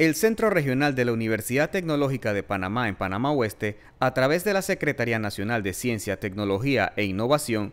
El Centro Regional de la Universidad Tecnológica de Panamá en Panamá Oeste, a través de la Secretaría Nacional de Ciencia, Tecnología e Innovación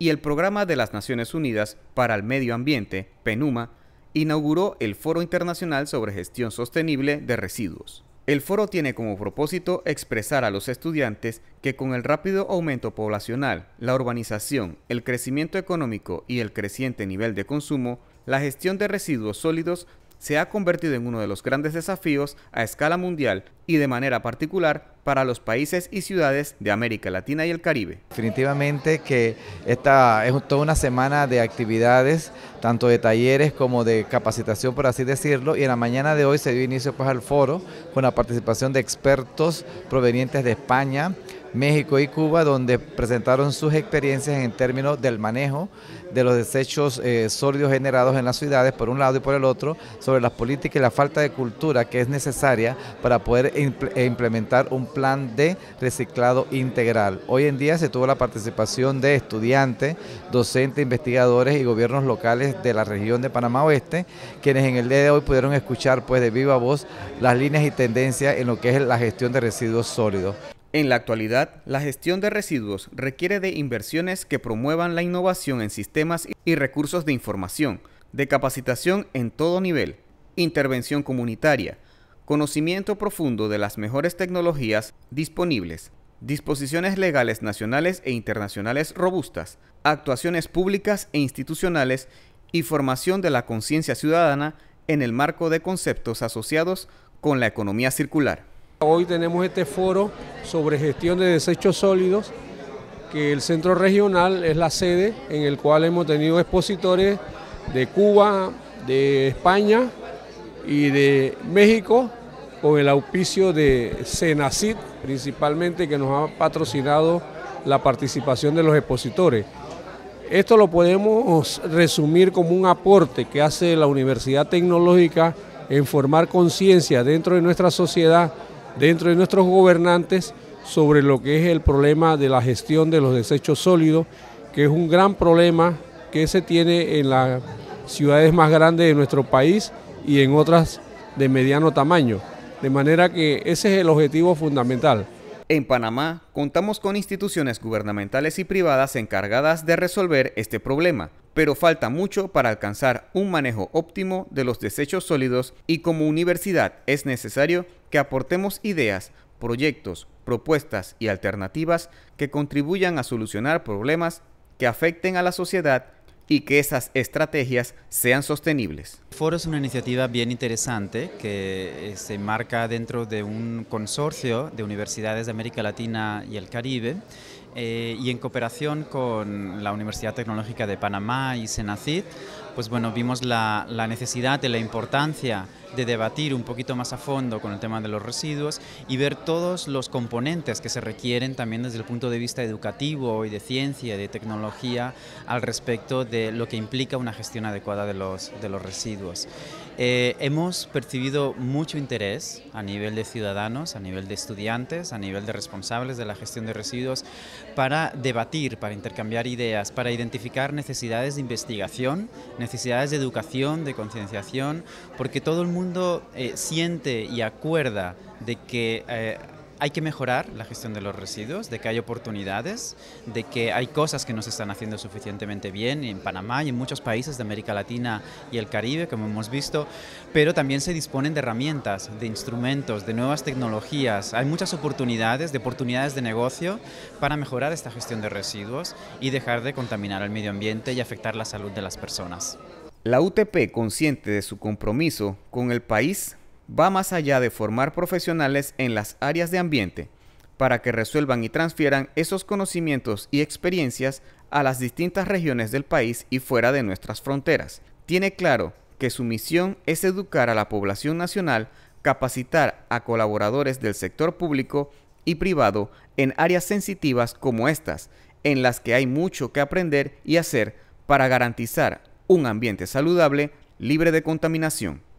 y el Programa de las Naciones Unidas para el Medio Ambiente, PENUMA, inauguró el Foro Internacional sobre Gestión Sostenible de Residuos. El foro tiene como propósito expresar a los estudiantes que con el rápido aumento poblacional, la urbanización, el crecimiento económico y el creciente nivel de consumo, la gestión de residuos sólidos se ha convertido en uno de los grandes desafíos a escala mundial y de manera particular para los países y ciudades de América Latina y el Caribe. Definitivamente que esta es toda una semana de actividades, tanto de talleres como de capacitación, por así decirlo, y en la mañana de hoy se dio inicio pues, al foro con la participación de expertos provenientes de España, México y Cuba, donde presentaron sus experiencias en términos del manejo de los desechos eh, sólidos generados en las ciudades, por un lado y por el otro, sobre las políticas y la falta de cultura que es necesaria para poder eh, implementar un plan de reciclado integral. Hoy en día se tuvo la participación de estudiantes, docentes, investigadores y gobiernos locales de la región de Panamá Oeste, quienes en el día de hoy pudieron escuchar pues de viva voz las líneas y tendencias en lo que es la gestión de residuos sólidos. En la actualidad, la gestión de residuos requiere de inversiones que promuevan la innovación en sistemas y recursos de información, de capacitación en todo nivel, intervención comunitaria, conocimiento profundo de las mejores tecnologías disponibles, disposiciones legales nacionales e internacionales robustas, actuaciones públicas e institucionales y formación de la conciencia ciudadana en el marco de conceptos asociados con la economía circular. Hoy tenemos este foro sobre gestión de desechos sólidos, que el centro regional es la sede en el cual hemos tenido expositores de Cuba, de España y de México, con el auspicio de CENACIT principalmente que nos ha patrocinado la participación de los expositores. Esto lo podemos resumir como un aporte que hace la Universidad Tecnológica en formar conciencia dentro de nuestra sociedad dentro de nuestros gobernantes sobre lo que es el problema de la gestión de los desechos sólidos, que es un gran problema que se tiene en las ciudades más grandes de nuestro país y en otras de mediano tamaño. De manera que ese es el objetivo fundamental. En Panamá contamos con instituciones gubernamentales y privadas encargadas de resolver este problema, pero falta mucho para alcanzar un manejo óptimo de los desechos sólidos y como universidad es necesario que aportemos ideas, proyectos, propuestas y alternativas que contribuyan a solucionar problemas que afecten a la sociedad y que esas estrategias sean sostenibles. El foro es una iniciativa bien interesante que eh, se marca dentro de un consorcio de universidades de América Latina y el Caribe eh, y en cooperación con la Universidad Tecnológica de Panamá y Senacit, pues bueno, vimos la, la necesidad y la importancia de debatir un poquito más a fondo con el tema de los residuos y ver todos los componentes que se requieren también desde el punto de vista educativo y de ciencia y de tecnología al respecto de lo que implica una gestión adecuada de los, de los residuos. Eh, hemos percibido mucho interés a nivel de ciudadanos, a nivel de estudiantes, a nivel de responsables de la gestión de residuos para debatir, para intercambiar ideas, para identificar necesidades de investigación, necesidades de educación, de concienciación, porque todo el mundo mundo eh, siente y acuerda de que eh, hay que mejorar la gestión de los residuos, de que hay oportunidades, de que hay cosas que no se están haciendo suficientemente bien en Panamá y en muchos países de América Latina y el Caribe, como hemos visto, pero también se disponen de herramientas, de instrumentos, de nuevas tecnologías. Hay muchas oportunidades, de oportunidades de negocio para mejorar esta gestión de residuos y dejar de contaminar el medio ambiente y afectar la salud de las personas. La UTP, consciente de su compromiso con el país, va más allá de formar profesionales en las áreas de ambiente para que resuelvan y transfieran esos conocimientos y experiencias a las distintas regiones del país y fuera de nuestras fronteras. Tiene claro que su misión es educar a la población nacional, capacitar a colaboradores del sector público y privado en áreas sensitivas como estas, en las que hay mucho que aprender y hacer para garantizar un ambiente saludable, libre de contaminación.